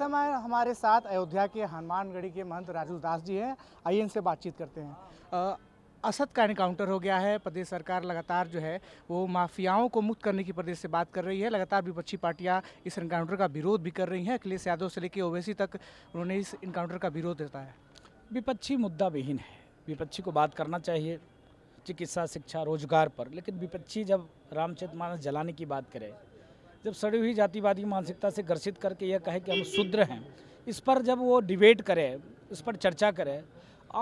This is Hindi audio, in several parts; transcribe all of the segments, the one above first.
समय हमारे साथ अयोध्या के हनुमानगढ़ी के महंत राजू दास जी हैं आइए इनसे बातचीत करते हैं असद का एनकाउंटर हो गया है प्रदेश सरकार लगातार जो है वो माफियाओं को मुक्त करने की प्रदेश से बात कर रही है लगातार विपक्षी पार्टियां इस इनकाउंटर का विरोध भी कर रही हैं अखिलेश यादव से लेकर ओवैसी तक उन्होंने इस इनकाउंटर का विरोध देता है विपक्षी मुद्दा विहीन है विपक्षी को बात करना चाहिए चिकित्सा शिक्षा रोजगार पर लेकिन विपक्षी जब रामचरित मानस जलाने की बात करें जब सड़ी हुई जातिवादी मानसिकता से ग्रसित करके यह कहे कि हम शूद्र हैं इस पर जब वो डिबेट करे इस पर चर्चा करे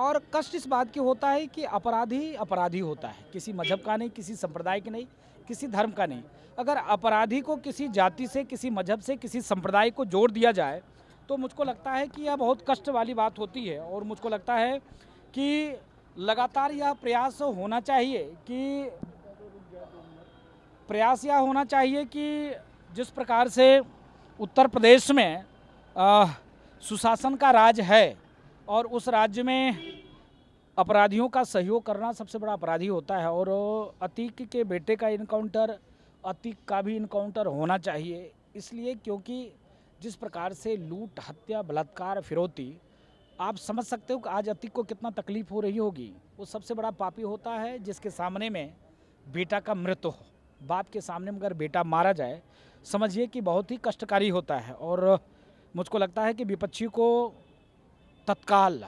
और कष्ट इस बात की होता है कि अपराधी अपराधी होता है किसी मजहब का नहीं किसी संप्रदाय के नहीं किसी धर्म का नहीं अगर अपराधी को किसी जाति से किसी मजहब से किसी संप्रदाय को जोड़ दिया जाए तो मुझको लगता है कि यह बहुत कष्ट वाली बात होती है और मुझको लगता है कि लगातार यह प्रयास होना चाहिए कि प्रयास यह होना चाहिए कि जिस प्रकार से उत्तर प्रदेश में आ, सुशासन का राज है और उस राज्य में अपराधियों का सहयोग करना सबसे बड़ा अपराधी होता है और अतीक के बेटे का इनकाउंटर अतीक का भी इनकाउंटर होना चाहिए इसलिए क्योंकि जिस प्रकार से लूट हत्या बलात्कार फिरौती आप समझ सकते हो कि आज अतीक को कितना तकलीफ हो रही होगी वो सबसे बड़ा पापी होता है जिसके सामने में बेटा का मृत्यु हो बाप के सामने अगर बेटा मारा जाए समझिए कि बहुत ही कष्टकारी होता है और मुझको लगता है कि विपक्षी को तत्काल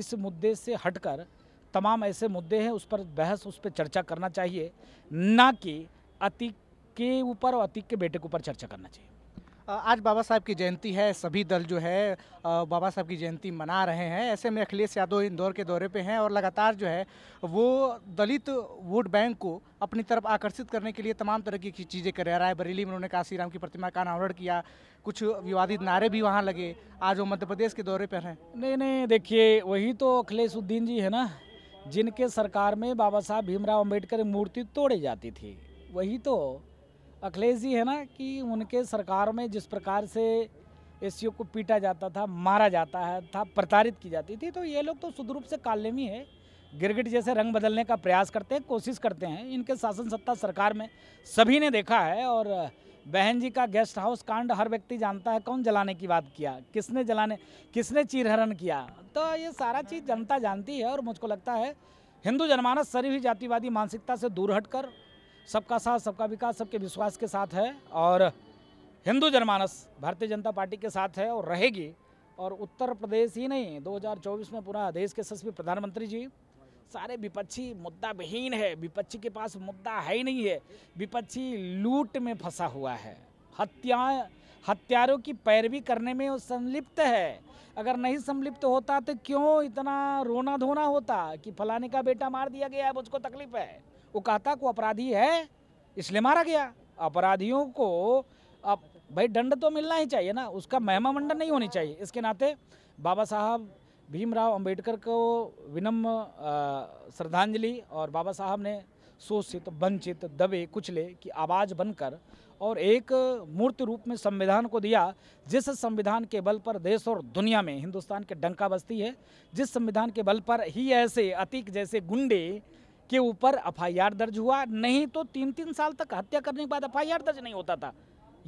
इस मुद्दे से हटकर तमाम ऐसे मुद्दे हैं उस पर बहस उस पर चर्चा करना चाहिए ना कि अतीक के ऊपर और अतीक के बेटे के ऊपर चर्चा करना चाहिए आज बाबा साहब की जयंती है सभी दल जो है बाबा साहब की जयंती मना रहे हैं ऐसे में अखिलेश यादव इंदौर के दौरे पे हैं और लगातार जो है वो दलित वोट बैंक को अपनी तरफ आकर्षित करने के लिए तमाम तरह की चीज़ें कर रहा है बरेली में उन्होंने काशी राम की प्रतिमा का अनावरण किया कुछ विवादित नारे भी वहाँ लगे आज वो मध्य प्रदेश के दौरे पर हैं नहीं नहीं देखिए वही तो अखिलेश उद्दीन जी है ना जिनके सरकार में बाबा साहब भीमराव अम्बेडकर मूर्ति तोड़ी जाती थी वही तो अखिलेश जी है ना कि उनके सरकार में जिस प्रकार से एस को पीटा जाता था मारा जाता है था प्रताड़ित की जाती थी तो ये लोग तो शुद्ध रूप से कालेमी है गिरगिट जैसे रंग बदलने का प्रयास करते हैं कोशिश करते हैं इनके शासन सत्ता सरकार में सभी ने देखा है और बहन जी का गेस्ट हाउस कांड हर व्यक्ति जानता है कौन जलाने की बात किया किसने जलाने किसने चिरहरण किया तो ये सारा चीज़ जनता जानती है और मुझको लगता है हिंदू जनमानस सरी हुई जातिवादी मानसिकता से दूर हटकर सबका साथ सबका विकास सबके विश्वास के साथ है और हिंदू जनमानस भारतीय जनता पार्टी के साथ है और रहेगी और उत्तर प्रदेश ही नहीं 2024 में पूरा देश के सस्वी प्रधानमंत्री जी सारे विपक्षी मुद्दा विहीन है विपक्षी के पास मुद्दा है ही नहीं है विपक्षी लूट में फंसा हुआ है हत्याएं हत्यारों की पैरवी करने में वो संलिप्त है अगर नहीं संलिप्त होता तो क्यों इतना रोना धोना होता कि फलाने का बेटा मार दिया गया है मुझको तकलीफ है वो कहता को अपराधी है इसलिए मारा गया अपराधियों को अब भाई दंड तो मिलना ही चाहिए ना उसका महिमा मंडन नहीं होनी चाहिए इसके नाते बाबा साहब भीमराव अंबेडकर को विनम्र श्रद्धांजलि और बाबा साहब ने शोषित वंचित दबे कुचले की आवाज़ बनकर और एक मूर्त रूप में संविधान को दिया जिस संविधान के बल पर देश और दुनिया में हिंदुस्तान के डंका बस्ती है जिस संविधान के बल पर ही ऐसे अतीक जैसे गुंडे के ऊपर एफ दर्ज हुआ नहीं तो तीन तीन साल तक हत्या करने के बाद एफ दर्ज नहीं होता था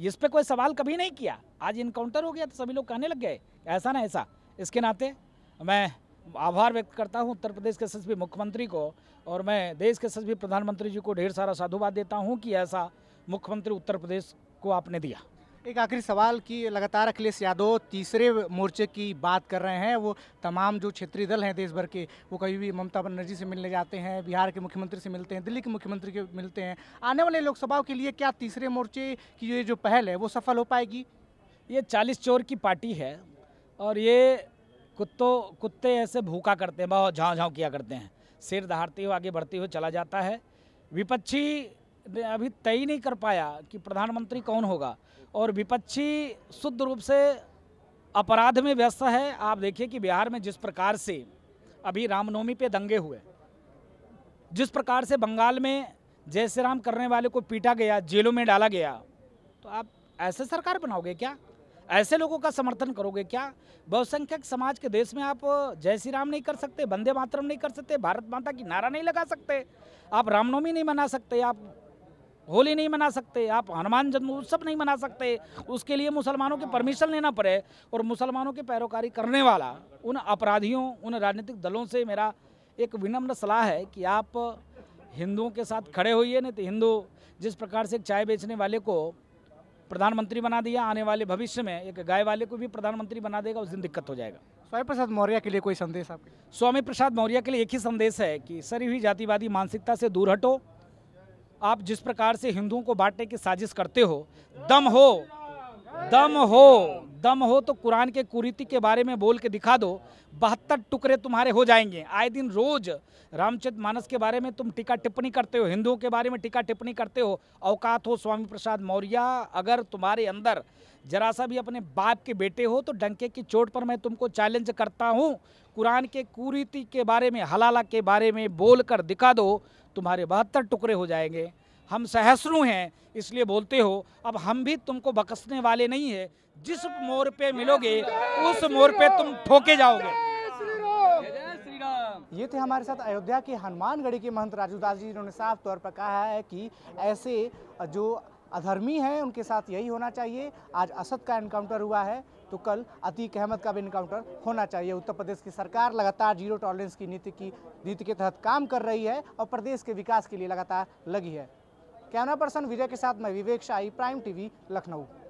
इस पर कोई सवाल कभी नहीं किया आज इनकाउंटर हो गया तो सभी लोग कहने लग गए ऐसा ना ऐसा इसके नाते मैं आभार व्यक्त करता हूं उत्तर प्रदेश के यशस्वी मुख्यमंत्री को और मैं देश के यशस्वी प्रधानमंत्री जी को ढेर सारा साधुवाद देता हूं कि ऐसा मुख्यमंत्री उत्तर प्रदेश को आपने दिया एक आखिरी सवाल कि लगातार अखिलेश यादव तीसरे मोर्चे की बात कर रहे हैं वो तमाम जो क्षेत्रीय दल हैं देश भर के वो कभी भी ममता बनर्जी से मिलने जाते हैं बिहार के मुख्यमंत्री से मिलते हैं दिल्ली के मुख्यमंत्री के मिलते हैं आने वाले लोकसभाओं के लिए क्या तीसरे मोर्चे की ये जो पहल है वो सफल हो पाएगी ये चालीस चोर की पार्टी है और ये कुत्तों कुत्ते ऐसे भूखा करते हैं बहुत झाँव झाँव किया करते हैं सिर दहाड़ते हुए आगे बढ़ते हुए चला जाता है विपक्षी अभी तय नहीं कर पाया कि प्रधानमंत्री कौन होगा और विपक्षी शुद्ध रूप से अपराध में व्यस्त है आप देखिए कि बिहार में जिस प्रकार से अभी रामनवमी पे दंगे हुए जिस प्रकार से बंगाल में जय श्री राम करने वाले को पीटा गया जेलों में डाला गया तो आप ऐसे सरकार बनाओगे क्या ऐसे लोगों का समर्थन करोगे क्या बहुसंख्यक समाज के देश में आप जय श्री राम नहीं कर सकते वंदे मातरम नहीं कर सकते भारत माता की नारा नहीं लगा सकते आप रामनवमी नहीं मना सकते आप होली नहीं मना सकते आप हनुमान जन्म उत्सव नहीं मना सकते उसके लिए मुसलमानों के परमिशन लेना पड़े और मुसलमानों की पैरोकारी करने वाला उन अपराधियों उन राजनीतिक दलों से मेरा एक विनम्र सलाह है कि आप हिंदुओं के साथ खड़े होइए नहीं तो हिंदू जिस प्रकार से एक चाय बेचने वाले को प्रधानमंत्री बना दिया आने वाले भविष्य में एक गाय वाले को भी प्रधानमंत्री बना देगा उस दिन दिक्कत हो जाएगा स्वामी प्रसाद मौर्य के लिए कोई संदेश आपके स्वामी प्रसाद मौर्य के लिए एक ही संदेश है कि सरी हुई जातिवादी मानसिकता से दूर हटो आप जिस प्रकार से हिंदुओं को बांटने की साजिश करते हो दम हो दम हो दम हो तो कुरान के कुरीति के बारे में बोल के दिखा दो बहत्तर टुकड़े तुम्हारे हो जाएंगे आए दिन रोज रामचंद मानस के बारे में तुम टीका टिप्पणी करते हो हिंदुओं के बारे में टीका टिप्पणी करते हो औकात हो स्वामी प्रसाद मौर्य अगर तुम्हारे अंदर जरा सा भी अपने बाप के बेटे हो तो डंके की चोट पर मैं तुमको चैलेंज करता हूँ कुरान के कुरीति के बारे में हलाला के बारे में बोल कर दिखा दो तुम्हारे बहत्तर टुकड़े हो जाएंगे हम सहस्रु हैं इसलिए बोलते हो अब हम भी तुमको बकसने वाले नहीं है जिस मोर पे मिलोगे उस मोर पे तुम ठोके जाओगे ये थे हमारे साथ अयोध्या के हनुमानगढ़ी के महंत राजू दास जी जिन्होंने साफ तौर पर कहा है कि ऐसे जो अधर्मी हैं उनके साथ यही होना चाहिए आज असद का इनकाउंटर हुआ है तो कल अतीक अहमद का भी इनकाउंटर होना चाहिए उत्तर प्रदेश की सरकार लगातार जीरो टॉलरेंस की नीति की नीति के तहत काम कर रही है और प्रदेश के विकास के लिए लगातार लगी है कैमरा पर्सन विजय के साथ मैं विवेक शाही प्राइम टीवी लखनऊ